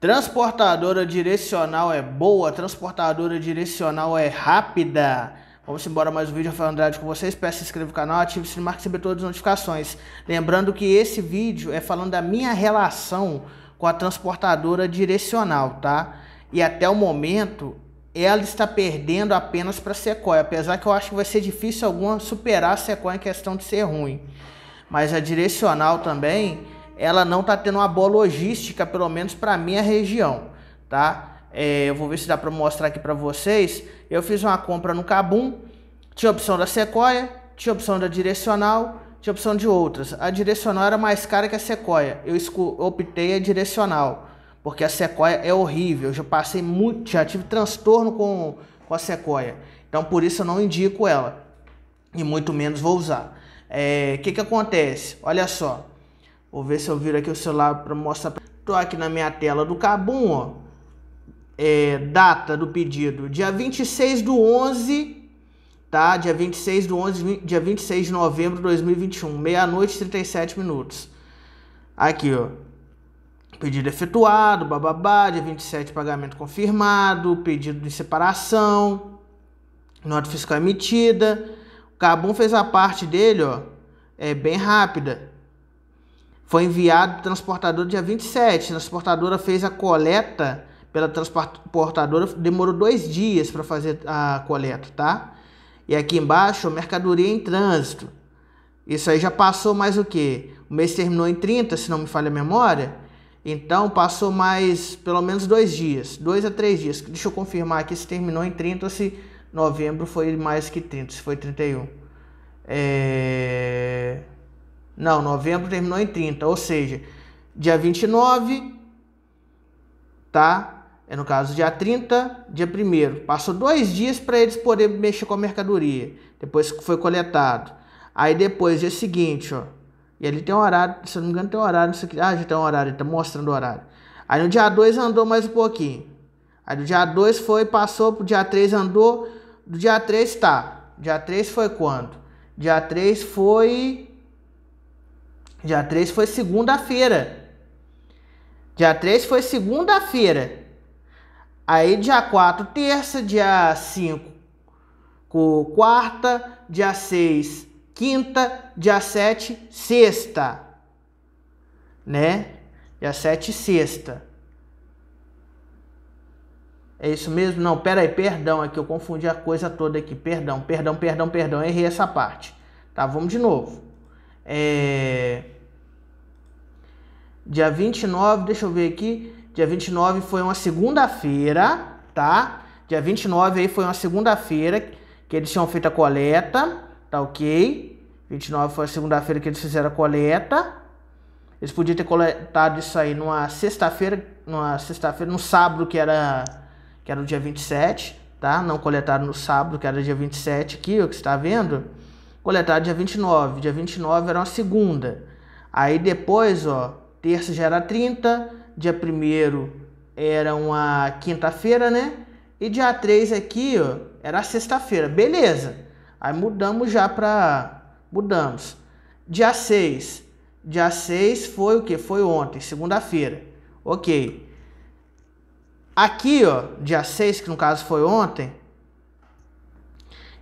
Transportadora direcional é boa, transportadora direcional é rápida. Vamos embora mais um vídeo, Rafael Andrade com vocês. Peço se inscreva no canal, ative o sininho, marque receber todas as notificações. Lembrando que esse vídeo é falando da minha relação com a transportadora direcional, tá? E até o momento ela está perdendo apenas para a Sequoia, apesar que eu acho que vai ser difícil alguma superar a Sequoia em questão de ser ruim. Mas a direcional também ela não está tendo uma boa logística, pelo menos para minha região, tá? É, eu vou ver se dá para mostrar aqui para vocês. Eu fiz uma compra no Cabum, tinha opção da Sequoia, tinha opção da Direcional, tinha opção de outras. A Direcional era mais cara que a Sequoia, eu optei a Direcional, porque a Sequoia é horrível, eu já passei muito, já tive transtorno com, com a Sequoia, então por isso eu não indico ela, e muito menos vou usar. O é, que, que acontece? Olha só, Vou ver se eu viro aqui o celular para mostrar. Tô aqui na minha tela do Cabum, ó. É, data do pedido, dia 26 do 11, tá? Dia 26 do 11, dia 26 de novembro de 2021, meia-noite e 37 minutos. Aqui, ó. Pedido efetuado, bababá, dia 27, pagamento confirmado, pedido de separação, nota fiscal emitida. O Cabum fez a parte dele, ó, é bem rápida foi enviado transportador dia 27. A transportadora fez a coleta pela transportadora, demorou dois dias para fazer a coleta, tá? E aqui embaixo, mercadoria em trânsito. Isso aí já passou mais o que? O mês terminou em 30, se não me falha a memória. Então passou mais pelo menos dois dias, dois a três dias. Deixa eu confirmar aqui se terminou em 30 ou se novembro foi mais que 30, se foi 31. É... Não, novembro terminou em 30, ou seja, dia 29, tá? É no caso dia 30, dia 1 Passou dois dias para eles poderem mexer com a mercadoria, depois que foi coletado. Aí depois, dia seguinte, ó. E ali tem um horário, se eu não me engano, tem um horário nisso aqui. Ah, já tem um horário, ele tá mostrando o horário. Aí no dia 2 andou mais um pouquinho. Aí no dia 2 foi, passou pro dia 3 andou. Do dia 3 tá. Dia 3 foi quando? Dia 3 foi Dia 3 foi segunda-feira. Dia 3 foi segunda-feira. Aí dia 4, terça, dia 5, quarta, dia 6, quinta, dia 7, sexta. Né? Dia 7, sexta. É isso mesmo? Não, peraí, perdão, é que eu confundi a coisa toda aqui. Perdão, perdão, perdão, perdão, errei essa parte. Tá, vamos de novo. É... Dia 29, deixa eu ver aqui. Dia 29 foi uma segunda-feira, tá? Dia 29 aí foi uma segunda-feira que eles tinham feito a coleta, tá ok? 29 foi a segunda-feira que eles fizeram a coleta. Eles podiam ter coletado isso aí numa sexta-feira, numa sexta-feira, no sábado que era que era o dia 27, tá? Não coletaram no sábado, que era dia 27 aqui, o que está vendo? coletar dia 29. Dia 29 era uma segunda. Aí depois, ó, terça já era 30, dia 1 era uma quinta-feira, né? E dia 3 aqui, ó, era sexta-feira. Beleza. Aí mudamos já para mudamos. Dia 6. Dia 6 foi o que? Foi ontem, segunda-feira. OK. Aqui, ó, dia 6, que no caso foi ontem,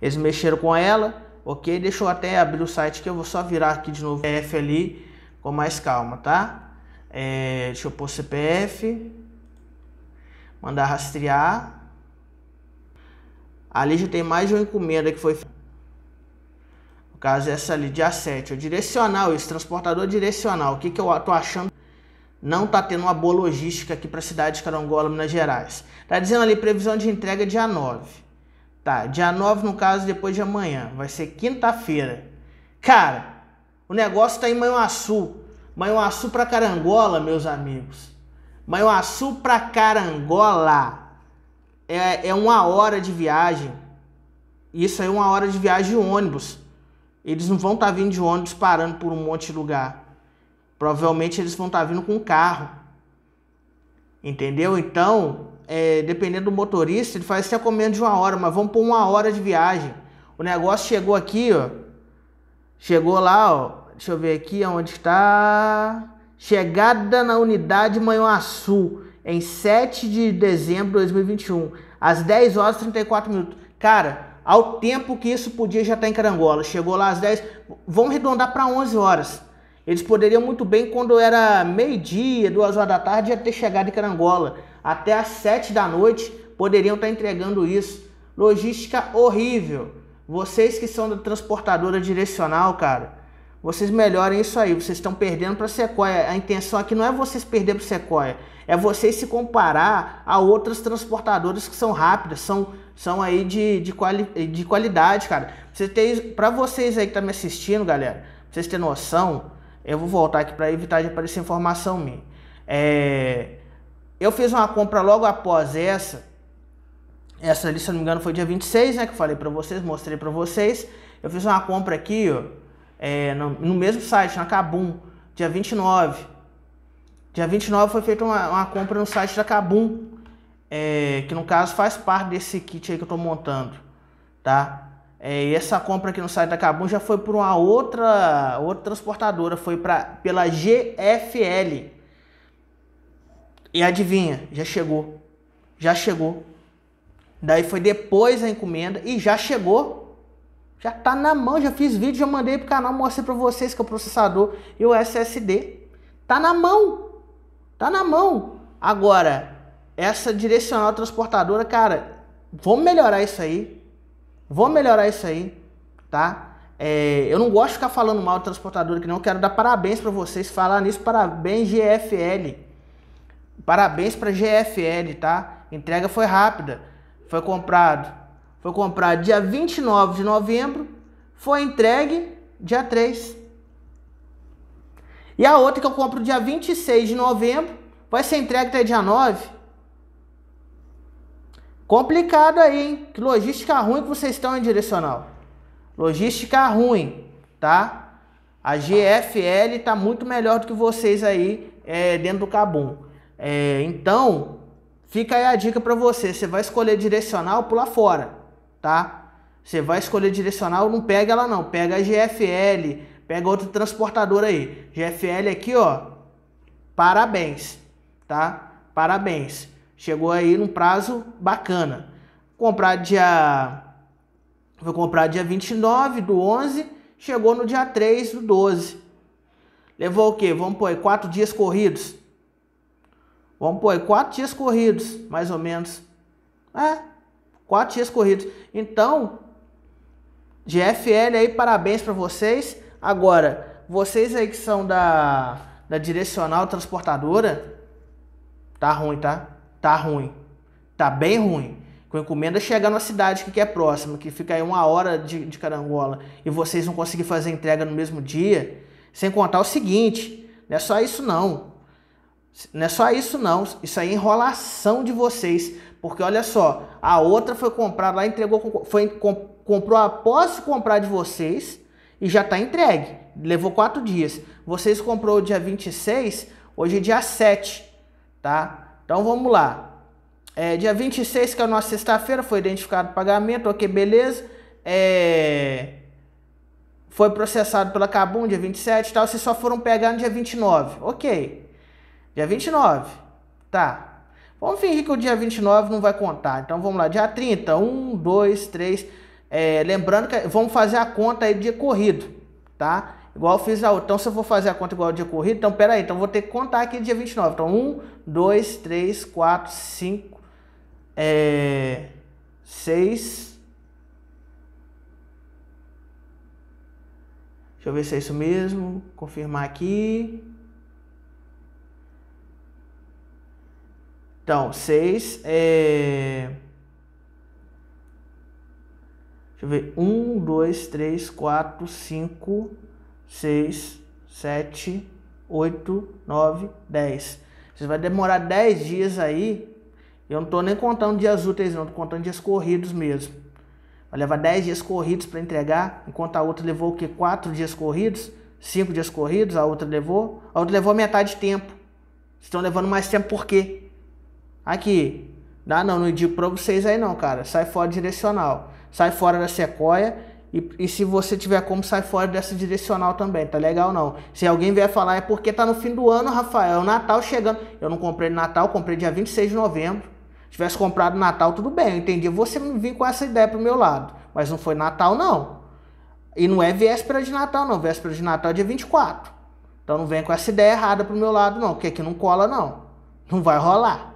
eles mexeram com ela, ok? Deixa eu até abrir o site que eu vou só virar aqui de novo CPF ali com mais calma, tá? É, deixa eu pôr CPF, mandar rastrear. Ali já tem mais uma encomenda que foi No caso, essa ali, dia 7. O direcional, esse transportador direcional. O que, que eu tô achando? Não tá tendo uma boa logística aqui para a cidade de Carangola, Minas Gerais. Tá dizendo ali previsão de entrega dia 9. Tá, dia 9, no caso, depois de amanhã. Vai ser quinta-feira. Cara, o negócio tá em Manhuaçu. Manhuaçu pra Carangola, meus amigos. Manhuaçu pra Carangola é, é uma hora de viagem. Isso aí é uma hora de viagem de ônibus. Eles não vão estar tá vindo de ônibus parando por um monte de lugar. Provavelmente eles vão estar tá vindo com carro. Entendeu? Então, é, dependendo do motorista, ele faz assim, com menos de uma hora, mas vamos por uma hora de viagem. O negócio chegou aqui, ó. Chegou lá, ó. Deixa eu ver aqui onde está. Chegada na unidade Manhuaçu, em 7 de dezembro de 2021, às 10 horas e 34 minutos. Cara, ao tempo que isso podia já estar tá em Carangola. Chegou lá às 10, Vamos arredondar para 11 horas. Eles poderiam muito bem, quando era meio-dia, duas horas da tarde, já ter chegado em Carangola até às 7 da noite poderiam estar tá entregando isso. Logística horrível. Vocês que são da transportadora direcional, cara, vocês melhorem isso aí. Vocês estão perdendo para Sequoia. A intenção aqui não é vocês perder para Sequoia, é vocês se comparar a outras transportadoras que são rápidas, são, são aí de, de, quali, de qualidade, cara. Você tem para vocês aí que tá me assistindo, galera, vocês têm noção, eu vou voltar aqui para evitar de aparecer informação minha. É, eu fiz uma compra logo após essa. Essa ali, se não me engano, foi dia 26, né? Que eu falei para vocês, mostrei para vocês. Eu fiz uma compra aqui, ó, é, no, no, mesmo site, na Cabum, dia 29. Dia 29 foi feita uma, uma compra no site da Cabum, é, que no caso faz parte desse kit aí que eu tô montando, tá? É, e essa compra aqui no site da Cabum já foi por uma outra, outra transportadora, foi pra, pela GFL, e adivinha, já chegou. Já chegou. Daí foi depois a encomenda e já chegou. Já tá na mão, já fiz vídeo, já mandei pro canal, mostrei para vocês que é o processador e o SSD. Tá na mão. Tá na mão. Agora, essa direcional transportadora, cara, vamos melhorar isso aí. Vamos melhorar isso aí, tá? É, eu não gosto de ficar falando mal do transportador, que não. Quero dar parabéns para vocês, falar nisso. Parabéns, GFL. Parabéns para GFL, tá? Entrega foi rápida. Foi comprado. Foi comprado dia 29 de novembro, foi entregue dia 3. E a outra que eu compro dia 26 de novembro, vai ser entregue até dia 9. Complicado aí, hein? Que logística ruim que vocês estão em direcional. Logística ruim, tá? A GFL tá muito melhor do que vocês aí é, dentro do Cabum. É, então, fica aí a dica para você. Você vai escolher direcional, pula fora, tá? Você vai escolher direcional, não pega ela não. Pega a GFL, pega outro transportador aí. GFL aqui, ó. Parabéns, tá? Parabéns. Chegou aí num prazo bacana. comprar dia... Vou comprar dia 29 do 11, chegou no dia 3 do 12. Levou o quê? Vamos pôr aí, quatro dias corridos Vamos pôr quatro dias corridos, mais ou menos. É, quatro dias corridos. Então, GFL aí, parabéns para vocês. Agora, vocês aí que são da, da direcional transportadora, tá ruim, tá? Tá ruim. Tá bem ruim. Com encomenda chegar na cidade que é próxima, que fica aí uma hora de, de carangola, e vocês não conseguem fazer entrega no mesmo dia, sem contar o seguinte, não é só isso não. Não é só isso não, isso aí é enrolação de vocês, porque olha só, a outra foi comprada lá, entregou, foi comprou após comprar de vocês e já está entregue. Levou quatro dias. Vocês comprou dia 26, hoje é dia 7, tá? Então vamos lá. É, dia 26, que é a nossa sexta-feira, foi identificado o pagamento, ok, beleza. É, foi processado pela Cabum dia 27 e tal, vocês só foram pegar no dia 29, ok. Dia 29. Tá. Vamos fingir que o dia 29 não vai contar. Então vamos lá, dia 30, 1, 2, 3. É, lembrando que vamos fazer a conta aí de corrido, tá? Igual eu fiz a outra. Então se eu for fazer a conta igual ao dia corrido, então pera aí, então vou ter que contar aqui dia 29. Então 1, 2, 3, 4, 5, é, 6. Deixa eu ver se é isso mesmo. Confirmar aqui. Então, 6 é. Deixa eu ver. 1, 2, 3, 4, 5, 6, 7, 8, 9, 10. Você vai demorar 10 dias aí. Eu não tô nem contando dias úteis, não, tô contando dias corridos mesmo. Vai levar 10 dias corridos para entregar, enquanto a outra levou o quê? 4 dias corridos, 5 dias corridos, a outra levou. A outra levou metade de tempo. Vocês Estão levando mais tempo por quê? Aqui. Dá não, não indico pra vocês aí não, cara. Sai fora direcional. Sai fora da sequoia. E, e, se você tiver como, sai fora dessa direcional também, tá legal não. Se alguém vier falar, é porque tá no fim do ano, Rafael, é Natal chegando. Eu não comprei no Natal, comprei dia 26 de novembro. Se tivesse comprado Natal, tudo bem, eu entendi. Você vir com essa ideia pro meu lado, mas não foi Natal não. E não é véspera de Natal não, véspera de Natal é dia 24. Então não vem com essa ideia errada pro meu lado não, porque aqui não cola não. Não vai rolar.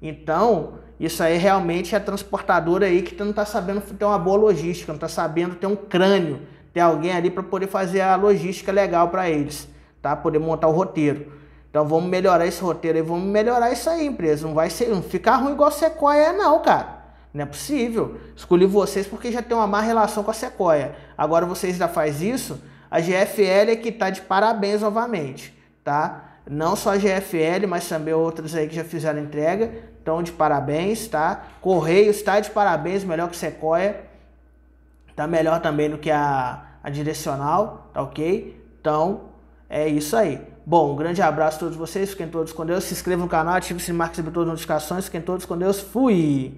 Então, isso aí realmente é a transportadora aí que não está sabendo ter uma boa logística, não está sabendo ter um crânio, ter alguém ali para poder fazer a logística legal para eles, tá? Poder montar o roteiro. Então vamos melhorar esse roteiro aí, vamos melhorar isso aí, empresa. Não vai ser, não ficar ruim igual a Sequoia não, cara. Não é possível. Escolhi vocês porque já tem uma má relação com a Sequoia. Agora vocês já faz isso, a GFL é que está de parabéns novamente, tá? não só a GFL, mas também outras aí que já fizeram entrega. Então, de parabéns, tá? Correios está de parabéns, melhor que Sequoia. Tá melhor também do que a, a direcional, tá ok? Então, é isso aí. Bom, um grande abraço a todos vocês, fiquem todos com Deus, se inscreva no canal, ative o sininho, para receber todas as notificações, fiquem todos com Deus, fui!